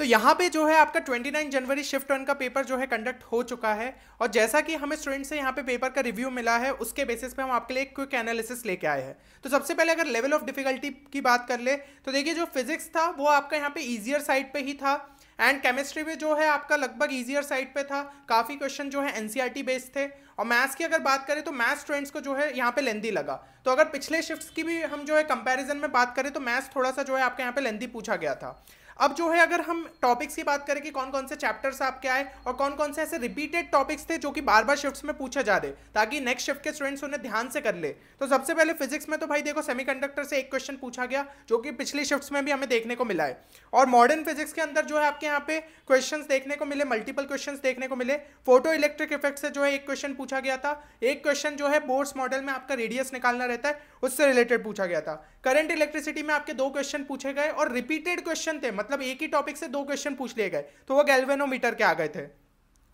तो यहाँ पे जो है आपका 29 जनवरी शिफ्ट वन का पेपर जो है कंडक्ट हो चुका है और जैसा कि हमें स्टूडेंट से यहाँ पे पेपर का रिव्यू मिला है उसके बेसिस पे हम आपके लिए क्विक एनालिसिस लेके आए हैं तो सबसे पहले अगर लेवल ऑफ डिफिकल्टी की बात कर ले तो देखिए जो फिजिक्स था वो आपका यहाँ पे ईजियर साइड पर ही था एंड केमिस्ट्री में जो है आपका लगभग ईजियर साइड पे था काफ़ी क्वेश्चन जो है एन बेस्ड e थे और मैथ्स की अगर बात करें तो मैथ्स स्टूडेंट्स को जो है यहाँ पे लेंदी लगा तो अगर पिछले शिफ्ट्स की भी हम जो है कंपैरिजन में बात करें तो मैथ्स थोड़ा सा जो है आपके यहाँ पे लेंदी पूछा गया था अब जो है अगर हम टॉपिक्स की बात करें कि कौन कौन से चैप्टर्स आपके आए और कौन कौन से ऐसे रिपीटेड टॉपिक्स थे जो कि बार बार शिफ्ट्स में पूछा जा दे ताकि नेक्स्ट शिफ्ट के स्टूडेंट्स उन्हें ध्यान से कर ले तो सबसे पहले फिजिक्स में तो भाई देखो सेमीकंडक्टर से एक क्वेश्चन पूछा गया जो कि पिछले शिफ्ट में भी हमें देखने को मिला है और मॉडर्न फिजिक्स के अंदर जो है आपके यहाँ पे क्वेश्चन देखने को मिले मल्टीपल क्वेश्चन देखने को मिले फोटो इलेक्ट्रिक इफेक्ट से जो है एक क्वेश्चन पूछा गया था एक क्वेश्चन जो है बोर्ड्स मॉडल में आपका रेडियस निकालना रहता है उससे रिलेटेड पूछा गया था करंट इलेक्ट्रिसिटी में आपके दो क्वेश्चन पूछे गए और रिपीटेड क्वेश्चन थे मतलब मतलब एक ही टॉपिक से दो क्वेश्चन पूछ लिए गए तो वो गैल्वेनोमीटर के आ गए थे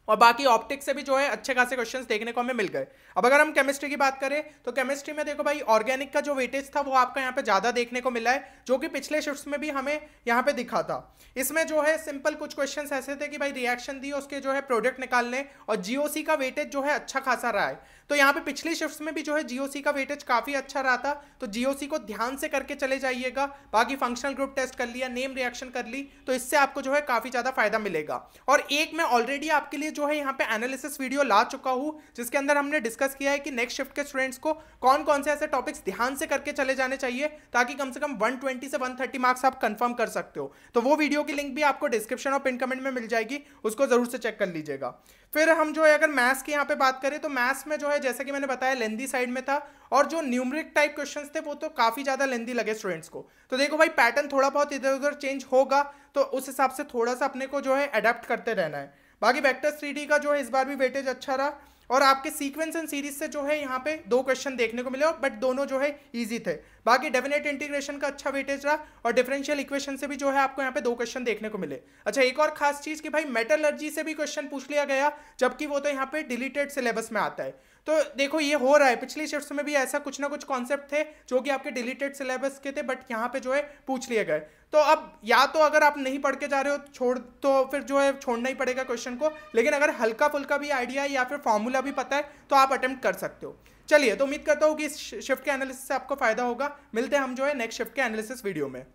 और बाकी ऑप्टिक्स से भी जो है अच्छे खासे क्वेश्चन देखने को हमें मिल गए अब अगर हम केमिस्ट्री की बात करें तो केमिस्ट्री में देखो भाई ऑर्गेनिक का जो वेटेज था वो आपका यहाँ पे ज़्यादा देखने को मिला है जो कि पिछले शिफ्ट में भी हमें यहाँ पे दिखा था इसमें जो है सिंपल कुछ क्वेश्चन ऐसे थे कि भाई रिएक्शन दिए उसके जो है प्रोडक्ट निकालने और जीओसी का वेटेज जो है अच्छा खासा रहा है तो यहाँ पे पिछले शिफ्ट में भी जो है जीओसी का वेटेज काफ़ी अच्छा रहा था तो जीओसी को ध्यान से करके चले जाइएगा बाकी फंक्शनल ग्रुप टेस्ट कर लिया नेम रिएक्शन कर ली तो इससे आपको जो है काफ़ी ज़्यादा फायदा मिलेगा और एक मैं ऑलरेडी आपके लिए जो है यहाँ पे एनालिसिस वीडियो ला चुका हूँ जिसके अंदर हमने डिस्कस किया है कि नेक्स्ट शिफ्ट के स्टूडेंट्स को कौन कौन से ऐसे टॉपिक्स ध्यान से करके चले जाने चाहिए ताकि कम से कम 120 से 130 मार्क्स आप कंफर्म कर सकते हो तो वो वीडियो की लिंक भी आपको डिस्क्रिप्शन और पिन कमेंट में मिल जाएगी उसको जरूर से चेक कर लीजिएगा फिर हम जो है अगर मैथ्स की यहाँ पे बात करें तो मैथ्स में जो है जैसे कि मैंने बताया लेंदी साइड में था और जो न्यूमरिक टाइप क्वेश्चन थे वो तो काफ़ी ज़्यादा लेंदी लगे स्टूडेंट्स को तो देखो भाई पैटर्न थोड़ा बहुत इधर उधर चेंज होगा तो उस हिसाब से थोड़ा सा अपने को जो है अडेप्ट करते रहना है बाकी वेक्टर्स थ्री का जो है इस बार भी वेटेज अच्छा रहा और आपके सीक्वेंस एंड सीरीज से जो है यहाँ पे दो क्वेश्चन देखने को मिले बट दोनों जो है इजी थे बाकी डेफिनेट इंटीग्रेशन का अच्छा वेटेज रहा और डिफरेंशियल इक्वेशन से भी जो है आपको यहाँ पे दो क्वेश्चन देखने को मिले अच्छा एक और खास चीज़ कि भाई मेटलर्जी से भी क्वेश्चन पूछ लिया गया जबकि वो तो यहाँ पे डिलीटेड सिलेबस में आता है तो देखो ये हो रहा है पिछली शिफ्ट में भी ऐसा कुछ ना कुछ कॉन्सेप्ट थे जो कि आपके डिलीटेड सिलेबस के थे बट यहाँ पे जो है पूछ लिए गए तो अब या तो अगर आप नहीं पढ़ के जा रहे हो छोड़ तो फिर जो है छोड़ना ही पड़ेगा क्वेश्चन को लेकिन अगर हल्का फुल्का भी आइडिया या फिर फॉर्मूला फॉर्मूला भी पता है तो आप अटेम्प्ट कर सकते हो चलिए तो उम्मीद करता हूँ कि इस शिफ्ट के एनालिसिस से आपको फायदा होगा मिलते हैं हम जो है नेक्स्ट शिफ्ट के एनालिसिस वीडियो में